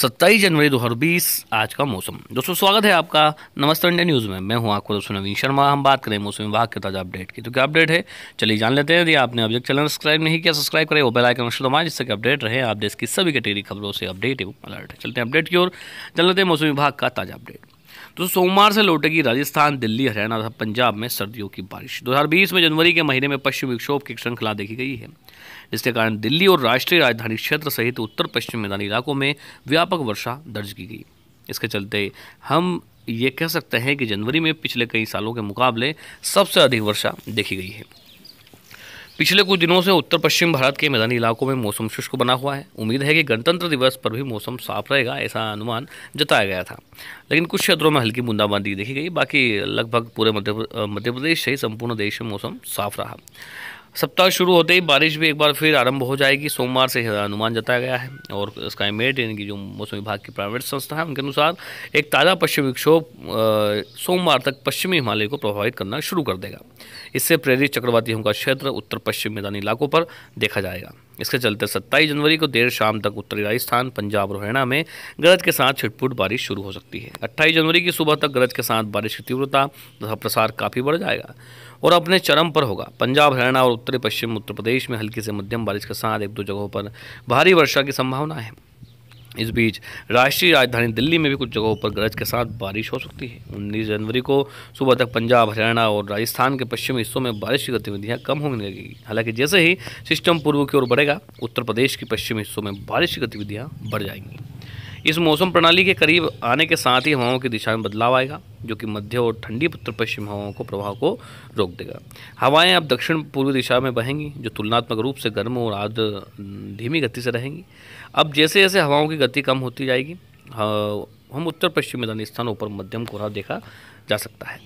सत्ताईस जनवरी दो आज का मौसम दोस्तों स्वागत है आपका नमस्ते इंडिया न्यूज़ में मैं हूं आपको दोस्तों नवीन शर्मा हम बात करें मौसम विभाग के ताज़ा अपडेट की तो क्या अपडेट है चलिए जान लेते हैं यदि आपने अब तक चैनल सब्सक्राइब नहीं किया सब्सक्राइब करें वो बेल आइकन अवश्य दबाएं जिससे कि अपडेट रहे आप देश की सभी कैटेगरी खबरों से अपडेट एवं अलर्ट चलते हैं अपडेट की ओर जान लेते हैं मौसम विभाग का ताज़ा अपडेट तो सोमवार से लौटेगी राजस्थान दिल्ली हरियाणा तथा पंजाब में सर्दियों की बारिश 2020 में जनवरी के महीने में पश्चिम विक्षोभ की श्रृंखला देखी गई है जिसके कारण दिल्ली और राष्ट्रीय राजधानी क्षेत्र सहित उत्तर पश्चिम मैदानी इलाकों में व्यापक वर्षा दर्ज की गई इसके चलते हम ये कह सकते हैं कि जनवरी में पिछले कई सालों के मुकाबले सबसे अधिक वर्षा देखी गई है पिछले कुछ दिनों से उत्तर पश्चिम भारत के मैदानी इलाकों में मौसम शुष्क बना हुआ है उम्मीद है कि गणतंत्र दिवस पर भी मौसम साफ रहेगा ऐसा अनुमान जताया गया था लेकिन कुछ क्षेत्रों में हल्की बूंदाबांदी देखी गई बाकी लगभग पूरे मध्य मध्य प्रदेश सहित संपूर्ण देश में मौसम साफ रहा सप्ताह शुरू होते ही बारिश भी एक बार फिर आरंभ हो जाएगी सोमवार से अनुमान जताया गया है और इसका मेट यानी कि जो मौसम विभाग की प्राइवेट संस्था है उनके अनुसार एक ताज़ा पश्चिमी विक्षोभ सोमवार तक पश्चिमी हिमालय को प्रभावित करना शुरू कर देगा इससे प्रेरित चक्रवाती का क्षेत्र उत्तर पश्चिम मैदानी इलाकों पर देखा जाएगा इसके चलते 27 जनवरी को देर शाम तक उत्तरी राजस्थान पंजाब और हरियाणा में गरज के साथ छिटपुट बारिश शुरू हो सकती है 28 जनवरी की सुबह तक गरज के साथ बारिश की तीव्रता तथा प्रसार काफ़ी बढ़ जाएगा और अपने चरम पर होगा पंजाब हरियाणा और उत्तरी पश्चिम उत्तर प्रदेश में हल्की से मध्यम बारिश के साथ एक दो जगहों पर भारी वर्षा की संभावना है इस बीच राष्ट्रीय राजधानी दिल्ली में भी कुछ जगहों पर गरज के साथ बारिश हो सकती है 19 जनवरी को सुबह तक पंजाब हरियाणा और राजस्थान के पश्चिमी हिस्सों में बारिश की गतिविधियां कम होने लगेगी हालांकि जैसे ही सिस्टम पूर्व की ओर बढ़ेगा उत्तर प्रदेश के पश्चिमी हिस्सों में बारिश की गतिविधियाँ बढ़ जाएंगी इस मौसम प्रणाली के करीब आने के साथ ही हवाओं की दिशा में बदलाव आएगा जो कि मध्य और ठंडी उत्तर पश्चिम हवाओं को प्रभाव को रोक देगा हवाएं अब दक्षिण पूर्व दिशा में बहेंगी जो तुलनात्मक रूप से गर्म और आर्द्र धीमी गति से रहेंगी अब जैसे जैसे हवाओं की गति कम होती जाएगी हम उत्तर पश्चिम मैदानी स्थानों पर मध्यम कोहरा देखा जा सकता है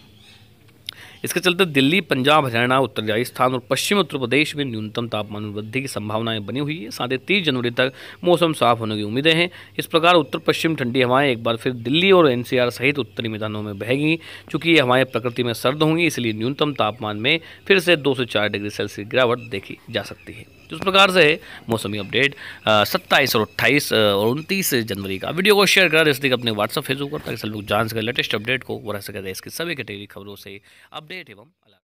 इसके चलते दिल्ली पंजाब हरियाणा उत्तर राजस्थान और पश्चिम उत्तर प्रदेश में न्यूनतम तापमान में वृद्धि की संभावनाएं बनी हुई है साथ ही तीस जनवरी तक मौसम साफ होने की उम्मीदें हैं इस प्रकार उत्तर पश्चिम ठंडी हवाएं एक बार फिर दिल्ली और एनसीआर सहित उत्तरी मैदानों में बहेगी चूँकि ये हवाएँ प्रकृति में सर्द होंगी इसलिए न्यूनतम तापमान में फिर से दो से चार डिग्री सेल्सियस गिरावट देखी जा सकती है तो इस प्रकार से मौसमी अपडेट सत्ताईस और अट्ठाईस और उनतीस जनवरी का वीडियो को शेयर करा इसलिए अपने व्हाट्सअप फेसबुक पर ताकि सब लोग जान सकें लेटेस्ट अपडेट को रह सके इसकी सभी कैटेगरी खबरों से अपडेट एवं